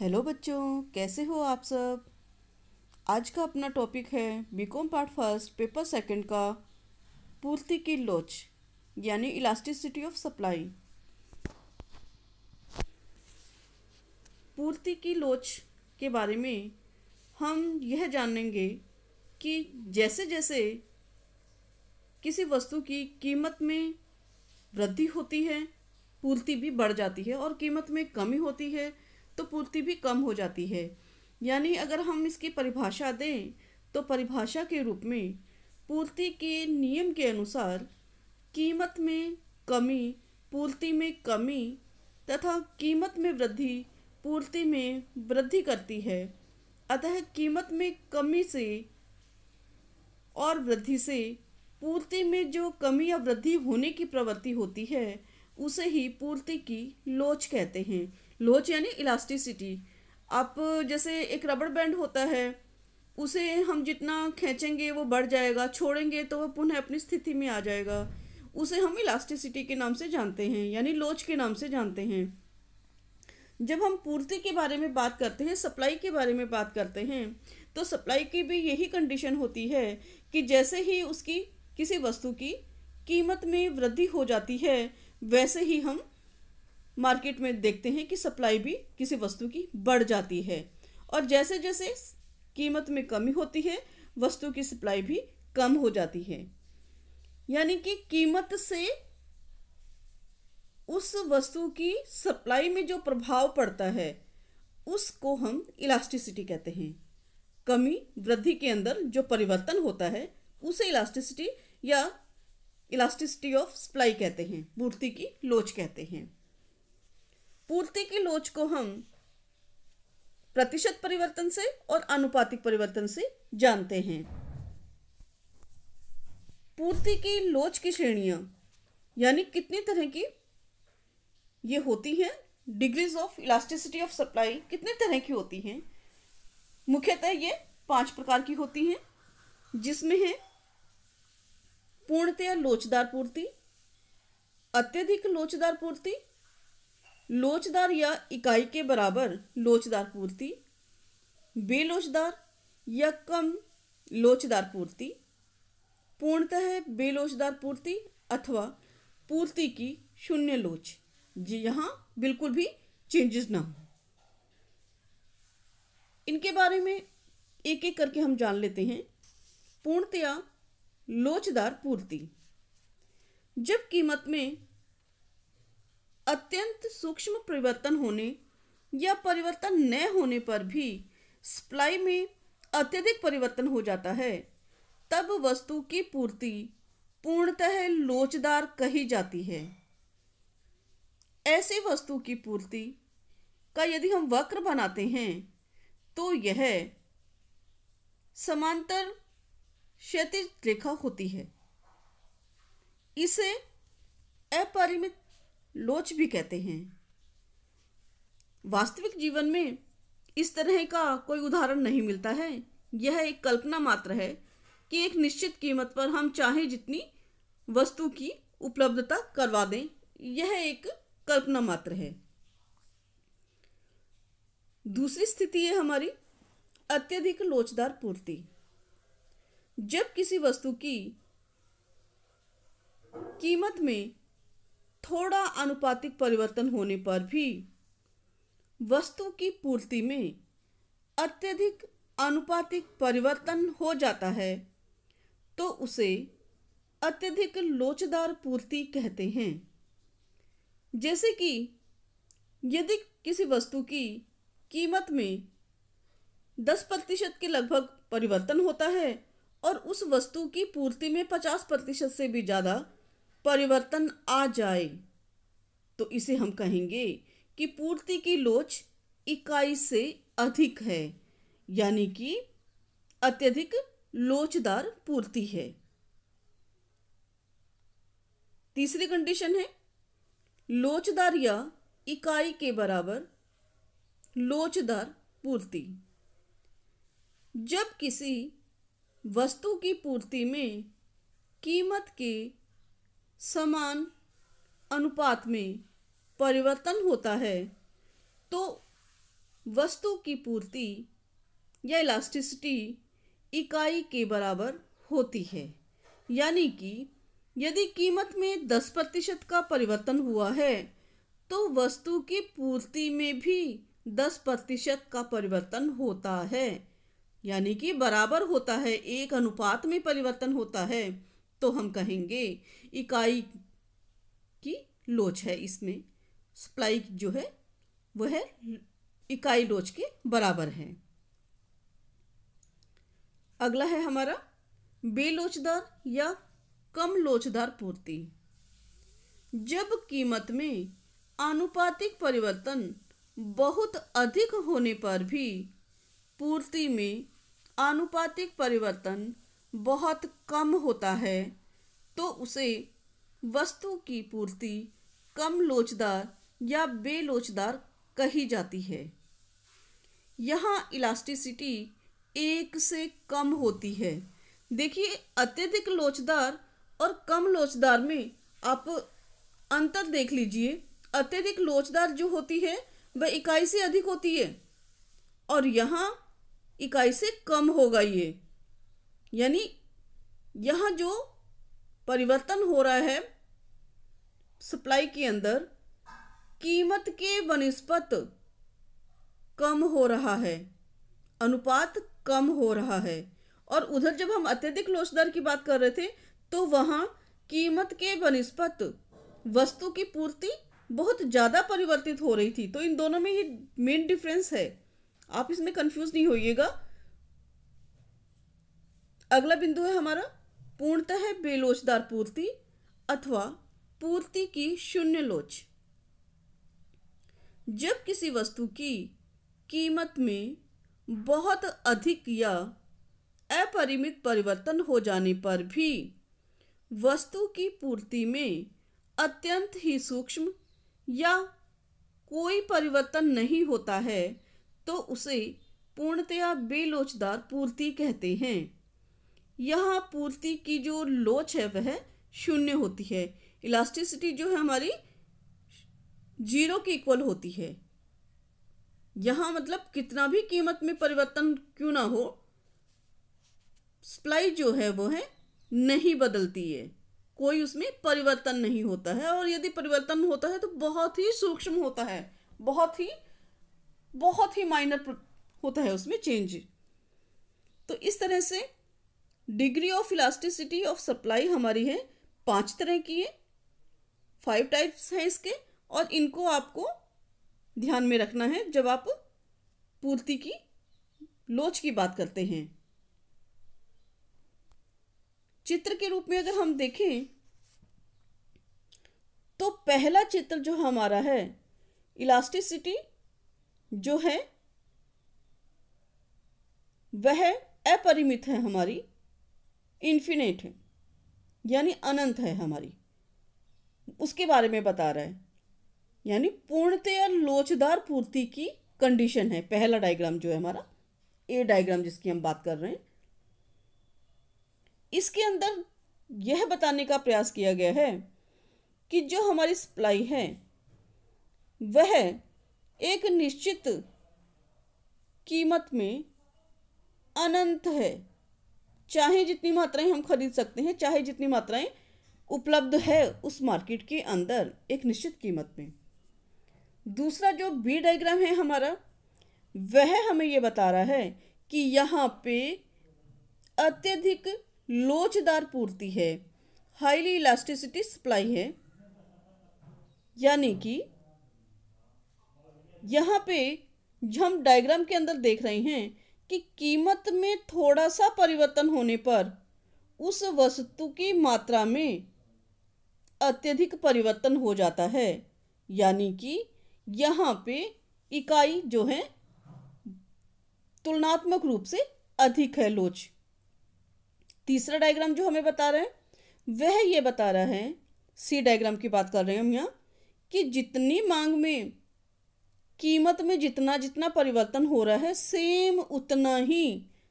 hello बच्चों कैसे हो आप सब आज का अपना टॉपिक है B Com part first paper second का पूर्ति की लोच यानी इलास्टिसिटी ऑफ सप्लाई पूर्ति की लोच के बारे में हम यह जानेंगे कि जैसे जैसे किसी वस्तु की कीमत में वृद्धि होती है पूर्ति भी बढ़ जाती है और कीमत में कमी होती है तो पूर्ति भी कम हो जाती है यानी अगर हम इसकी परिभाषा दें तो परिभाषा के रूप में पूर्ति के नियम के अनुसार कीमत में कमी पूर्ति में कमी तथा कीमत में वृद्धि पूर्ति में वृद्धि करती है अतः कीमत में कमी से और वृद्धि से पूर्ति में जो कमी या वृद्धि होने की प्रवृत्ति होती है उसे ही पूर्ति की लोच कहते हैं लोच यानी इलास्टिसिटी आप जैसे एक रबड़ बैंड होता है उसे हम जितना खींचेंगे वो बढ़ जाएगा छोड़ेंगे तो वह पुनः अपनी स्थिति में आ जाएगा उसे हम इलास्टिसिटी के नाम से जानते हैं यानी लोच के नाम से जानते हैं जब हम पूर्ति के बारे में बात करते हैं सप्लाई के बारे में बात करते हैं तो सप्लाई की भी यही कंडीशन होती है कि जैसे ही उसकी किसी वस्तु की कीमत में वृद्धि हो जाती है वैसे ही हम मार्केट में देखते हैं कि सप्लाई भी किसी वस्तु की बढ़ जाती है और जैसे जैसे कीमत में कमी होती है वस्तु की सप्लाई भी कम हो जाती है यानी कि कीमत से उस वस्तु की सप्लाई में जो प्रभाव पड़ता है उसको हम इलास्टिसिटी कहते हैं कमी वृद्धि के अंदर जो परिवर्तन होता है उसे इलास्टिसिटी या इलास्टिसिटी ऑफ सप्लाई कहते हैं मूर्ति की लोच कहते हैं पूर्ति की लोच को हम प्रतिशत परिवर्तन से और अनुपातिक परिवर्तन से जानते हैं पूर्ति की लोच की श्रेणियाँ यानी कितनी तरह की ये होती हैं degrees of elasticity of supply कितने तरह की होती हैं मुख्यतः ये पांच प्रकार की होती हैं जिसमें है पूर्णतया लोचदार पूर्ति अत्यधिक लोचदार पूर्ति लोचदार या इकाई के बराबर लोचदार पूर्ति बेलोचदार या कम लोचदार पूर्ति पूर्णतः बेलोचदार पूर्ति अथवा पूर्ति की शून्य लोच जी यहाँ बिल्कुल भी चेंजेस ना हो इनके बारे में एक एक करके हम जान लेते हैं पूर्णतया लोचदार पूर्ति जब कीमत में अत्यंत सूक्ष्म परिवर्तन होने या परिवर्तन न होने पर भी सप्लाई में अत्यधिक परिवर्तन हो जाता है तब वस्तु की पूर्ति पूर्णतः लोचदार कही जाती है ऐसी वस्तु की पूर्ति का यदि हम वक्र बनाते हैं तो यह समांतर क्षतिज रेखा होती है इसे अपरिमित लोच भी कहते हैं वास्तविक जीवन में इस तरह का कोई उदाहरण नहीं मिलता है यह एक कल्पना मात्र है कि एक निश्चित कीमत पर हम चाहे जितनी वस्तु की उपलब्धता करवा दें यह एक कल्पना मात्र है दूसरी स्थिति है हमारी अत्यधिक लोचदार पूर्ति जब किसी वस्तु की कीमत में थोड़ा अनुपातिक परिवर्तन होने पर भी वस्तु की पूर्ति में अत्यधिक अनुपातिक परिवर्तन हो जाता है तो उसे अत्यधिक लोचदार पूर्ति कहते हैं जैसे कि यदि किसी वस्तु की कीमत में दस प्रतिशत के लगभग परिवर्तन होता है और उस वस्तु की पूर्ति में पचास प्रतिशत से भी ज़्यादा परिवर्तन आ जाए तो इसे हम कहेंगे कि पूर्ति की लोच इकाई से अधिक है यानी कि अत्यधिक लोचदार पूर्ति है तीसरी कंडीशन है लोचदार या इकाई के बराबर लोचदार पूर्ति जब किसी वस्तु की पूर्ति में कीमत के समान अनुपात में परिवर्तन होता है तो वस्तु की पूर्ति या इलास्टिसिटी इकाई के बराबर होती है यानी कि यदि कीमत में दस प्रतिशत का परिवर्तन हुआ है तो वस्तु की पूर्ति में भी दस प्रतिशत का परिवर्तन होता है यानी कि बराबर होता है एक अनुपात में परिवर्तन होता है तो हम कहेंगे इकाई की लोच है इसमें सप्लाई जो है वह है इकाई लोच के बराबर है अगला है हमारा बेलोचदार या कम लोचदार पूर्ति जब कीमत में आनुपातिक परिवर्तन बहुत अधिक होने पर भी पूर्ति में आनुपातिक परिवर्तन बहुत कम होता है तो उसे वस्तु की पूर्ति कम लोचदार या बेलोचदार कही जाती है यहाँ इलास्टिसिटी एक से कम होती है देखिए अत्यधिक लोचदार और कम लोचदार में आप अंतर देख लीजिए अत्यधिक लोचदार जो होती है वह इकाई से अधिक होती है और यहाँ इकाई से कम होगा ये यानी यहाँ जो परिवर्तन हो रहा है सप्लाई के अंदर कीमत के बनस्पत कम हो रहा है अनुपात कम हो रहा है और उधर जब हम अत्यधिक लोचदार की बात कर रहे थे तो वहाँ कीमत के बनस्पत वस्तु की पूर्ति बहुत ज़्यादा परिवर्तित हो रही थी तो इन दोनों में ये मेन डिफरेंस है आप इसमें कंफ्यूज नहीं होइएगा अगला बिंदु है हमारा पूर्णतः बेलोचदार पूर्ति अथवा पूर्ति की शून्य लोच जब किसी वस्तु की कीमत में बहुत अधिक या अपरिमित परिवर्तन हो जाने पर भी वस्तु की पूर्ति में अत्यंत ही सूक्ष्म या कोई परिवर्तन नहीं होता है तो उसे पूर्णतया बेलोचदार पूर्ति कहते हैं यह पूर्ति की जो लोच है वह शून्य होती है इलास्टिसिटी जो है हमारी जीरो की इक्वल होती है यहाँ मतलब कितना भी कीमत में परिवर्तन क्यों ना हो सप्लाई जो है वो है नहीं बदलती है कोई उसमें परिवर्तन नहीं होता है और यदि परिवर्तन होता है तो बहुत ही सूक्ष्म होता है बहुत ही बहुत ही माइनर होता है उसमें चेंज तो इस तरह से degree of elasticity of supply हमारी है पांच तरह की है फाइव टाइप्स हैं इसके और इनको आपको ध्यान में रखना है जब आप पूर्ति की लोच की बात करते हैं चित्र के रूप में अगर हम देखें तो पहला चित्र जो हमारा है इलास्टिसिटी जो है वह अपरिमित है हमारी इन्फिनेट है यानी अनंत है हमारी उसके बारे में बता रहा है यानी पूर्णतया लोचदार पूर्ति की कंडीशन है पहला डायग्राम जो है हमारा ए डायग्राम जिसकी हम बात कर रहे हैं इसके अंदर यह बताने का प्रयास किया गया है कि जो हमारी सप्लाई है वह एक निश्चित कीमत में अनंत है चाहे जितनी मात्राएं हम खरीद सकते हैं चाहे जितनी मात्राएं उपलब्ध है उस मार्केट के अंदर एक निश्चित कीमत में दूसरा जो बी डायग्राम है हमारा वह हमें ये बता रहा है कि यहाँ पे अत्यधिक लोचदार पूर्ति है हाईली इलास्टिसिटी सप्लाई है यानी कि यहाँ पे हम डायग्राम के अंदर देख रहे हैं कि कीमत में थोड़ा सा परिवर्तन होने पर उस वस्तु की मात्रा में अत्यधिक परिवर्तन हो जाता है यानी कि यहाँ पे इकाई जो है तुलनात्मक रूप से अधिक है लोच तीसरा डायग्राम जो हमें बता रहे हैं वह ये बता रहा है सी डायग्राम की बात कर रहे हैं हम यहाँ कि जितनी मांग में कीमत में जितना जितना परिवर्तन हो रहा है सेम उतना ही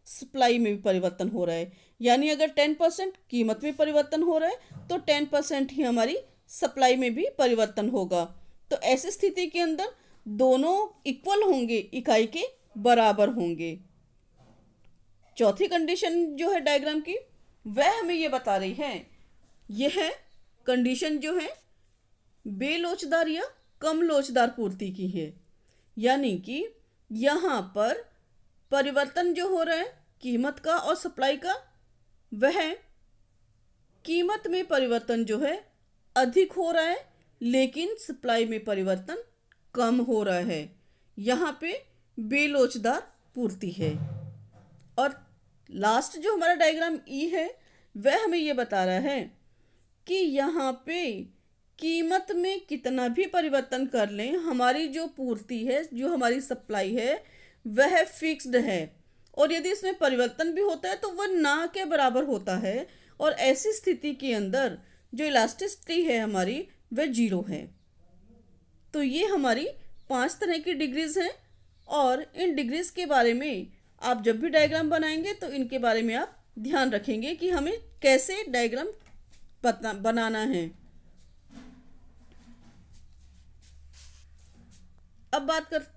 सप्लाई में भी परिवर्तन हो रहा है यानी अगर टेन परसेंट कीमत में परिवर्तन हो रहा है तो टेन परसेंट ही हमारी सप्लाई में भी परिवर्तन होगा तो ऐसी स्थिति के अंदर दोनों इक्वल होंगे इकाई के बराबर होंगे चौथी कंडीशन जो है डायग्राम की वह हमें ये बता रही है यह है कंडीशन जो है बेलोचदार या कम लोचदार पूर्ति की है यानी कि यहाँ पर परिवर्तन जो हो रहा है कीमत का और सप्लाई का वह कीमत में परिवर्तन जो है अधिक हो रहा है लेकिन सप्लाई में परिवर्तन कम हो रहा है यहाँ पे बेलोचदार पूर्ति है और लास्ट जो हमारा डायग्राम ई e है वह हमें ये बता रहा है कि यहाँ पे कीमत में कितना भी परिवर्तन कर लें हमारी जो पूर्ति है जो हमारी सप्लाई है वह फिक्स्ड है और यदि इसमें परिवर्तन भी होता है तो वह ना के बराबर होता है और ऐसी स्थिति के अंदर जो इलास्टिसिटी है हमारी वह जीरो है तो ये हमारी पांच तरह की डिग्रीज हैं और इन डिग्रीज के बारे में आप जब भी डायग्राम बनाएंगे तो इनके बारे में आप ध्यान रखेंगे कि हमें कैसे डायग्राम बनाना है अब बात कर